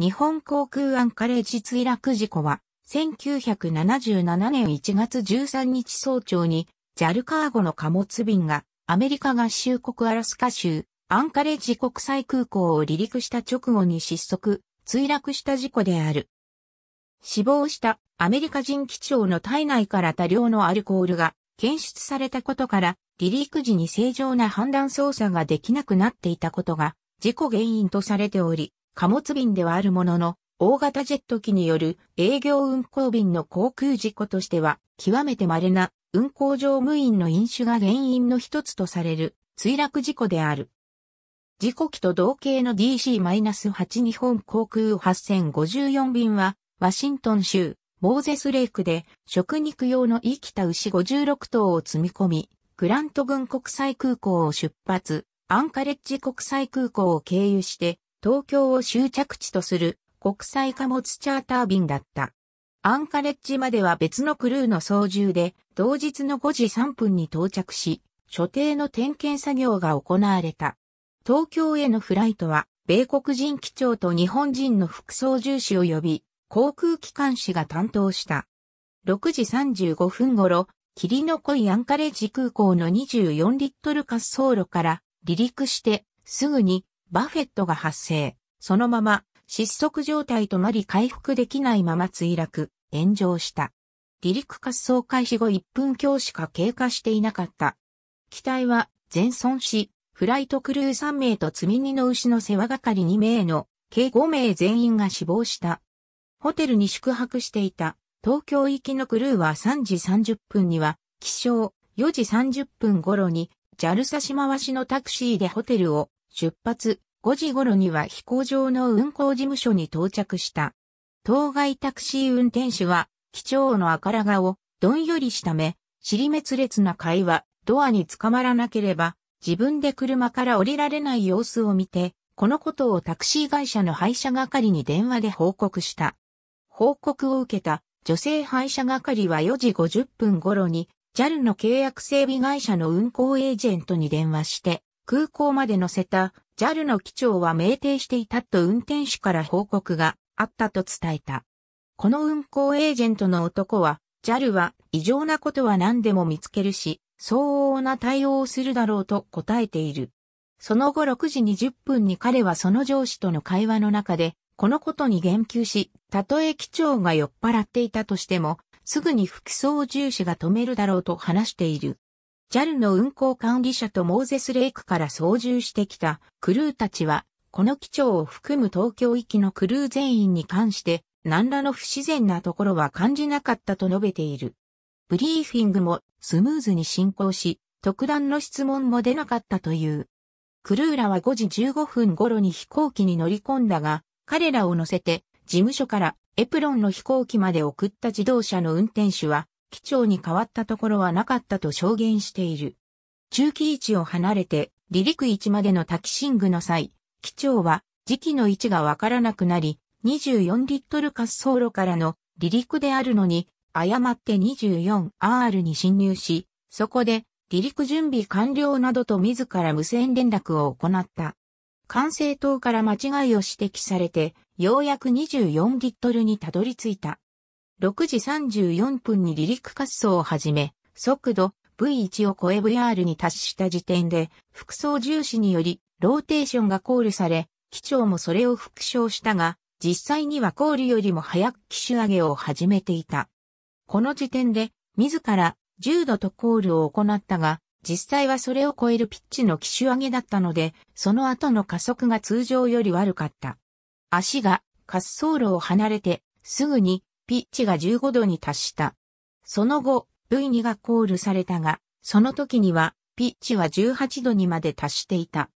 日本航空アンカレージ墜落事故は、1977年1月13日早朝に、JAL カーゴの貨物便が、アメリカ合衆国アラスカ州、アンカレッジ国際空港を離陸した直後に失速、墜落した事故である。死亡したアメリカ人機長の体内から多量のアルコールが検出されたことから、離陸時に正常な判断操作ができなくなっていたことが事故原因とされており、貨物便ではあるものの、大型ジェット機による営業運航便の航空事故としては、極めて稀な運航乗務員の飲酒が原因の一つとされる墜落事故である。事故機と同型の DC-8 日本航空8054便は、ワシントン州、モーゼスレイクで食肉用の生きた牛56頭を積み込み、グラント軍国際空港を出発、アンカレッジ国際空港を経由して、東京を終着地とする国際貨物チャーター便だった。アンカレッジまでは別のクルーの操縦で、同日の5時3分に到着し、所定の点検作業が行われた。東京へのフライトは、米国人機長と日本人の副操縦士を呼び、航空機関士が担当した。6時35分頃、霧の濃いアンカレッジ空港の24リットル滑走路から離陸して、すぐにバフェットが発生。そのまま失速状態となり回復できないまま墜落、炎上した。離陸滑走開始後1分強しか経過していなかった。機体は全損し、フライトクルー3名と積み荷の牛の世話係2名の計5名全員が死亡した。ホテルに宿泊していた東京行きのクルーは3時30分には起床4時30分頃にジャルサし回しのタクシーでホテルを出発、5時頃には飛行場の運行事務所に到着した。当該タクシー運転手は、機長の赤ら顔、どんよりした目、尻滅裂な会話、ドアに捕まらなければ、自分で車から降りられない様子を見て、このことをタクシー会社の配車係に電話で報告した。報告を受けた女性配車係は4時50分頃に JAL の契約整備会社の運行エージェントに電話して空港まで乗せた JAL の機長は酩酊していたと運転手から報告があったと伝えた。この運航エージェントの男は JAL は異常なことは何でも見つけるし、相応な対応をするだろうと答えている。その後6時20分に彼はその上司との会話の中で、このことに言及し、たとえ機長が酔っ払っていたとしても、すぐに副操重視が止めるだろうと話している。JAL の運行管理者とモーゼスレイクから操縦してきたクルーたちは、この機長を含む東京行きのクルー全員に関して、何らの不自然なところは感じなかったと述べている。ブリーフィングもスムーズに進行し、特段の質問も出なかったという。クルーらは5時15分頃に飛行機に乗り込んだが、彼らを乗せて事務所からエプロンの飛行機まで送った自動車の運転手は機長に変わったところはなかったと証言している。中期位置を離れて離陸位置までのタキシングの際、機長は時期の位置がわからなくなり、24リットル滑走路からの離陸であるのに、誤って 24R に侵入し、そこで離陸準備完了などと自ら無線連絡を行った。管制塔から間違いを指摘されて、ようやく24リットルにたどり着いた。6時34分に離陸滑走を始め、速度 V1 を超え VR に達した時点で、副操重視によりローテーションがコールされ、機長もそれを復唱したが、実際にはコールよりも早く機種上げを始めていた。この時点で、自ら重度とコールを行ったが、実際はそれを超えるピッチの機種上げだったので、その後の加速が通常より悪かった。足が滑走路を離れて、すぐにピッチが15度に達した。その後、V2 がコールされたが、その時には、ピッチは18度にまで達していた。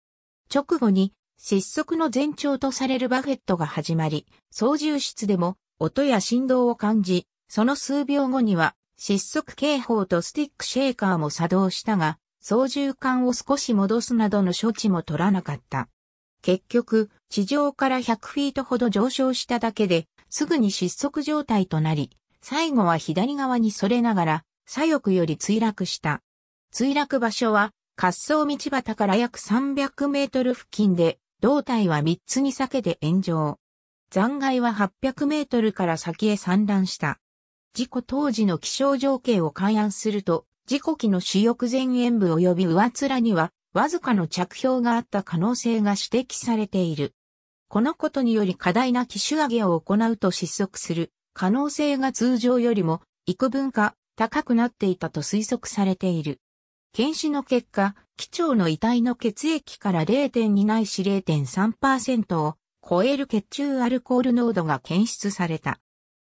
直後に、失速の前兆とされるバフェットが始まり、操縦室でも音や振動を感じ、その数秒後には失速警報とスティックシェーカーも作動したが、操縦桿を少し戻すなどの処置も取らなかった。結局、地上から100フィートほど上昇しただけで、すぐに失速状態となり、最後は左側にそれながら、左翼より墜落した。墜落場所は、滑走道端から約300メートル付近で、胴体は3つに裂けて炎上。残骸は800メートルから先へ散乱した。事故当時の気象条件を勘案すると、事故機の主翼前縁部及び上面には、わずかの着氷があった可能性が指摘されている。このことにより過大な機種上げを行うと失速する可能性が通常よりも幾分か高くなっていたと推測されている。検視の結果、機長の遺体の血液から0.2ないし0.3%を超える血中アルコール濃度が検出された。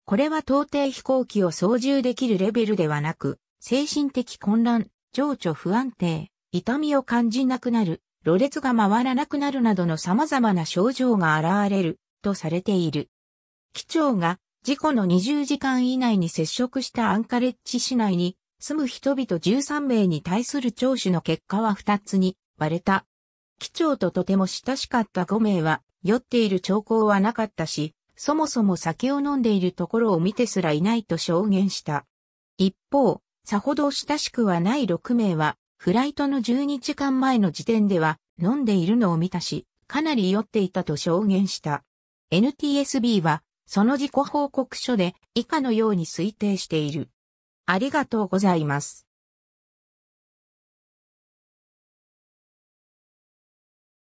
これは到底飛行機を操縦できるレベルではなく、精神的混乱、情緒不安定、痛みを感じなくなる、ろれつが回らなくなるなどの様々な症状が現れるとされている。機長が事故の20時間以内に接触したアンカレッジ市内に住む人々13名に対する聴取の結果は2つに割れた。機長ととても親しかった5名は酔っている兆候はなかったし、そもそも酒を飲んでいるところを見てすらいないと証言した。一方、さほど親しくはない6名はフライトの12時間前の時点では飲んでいるのを見たし、かなり酔っていたと証言した。NTSB は、その自己報告書で以下のように推定している。ありがとうございます。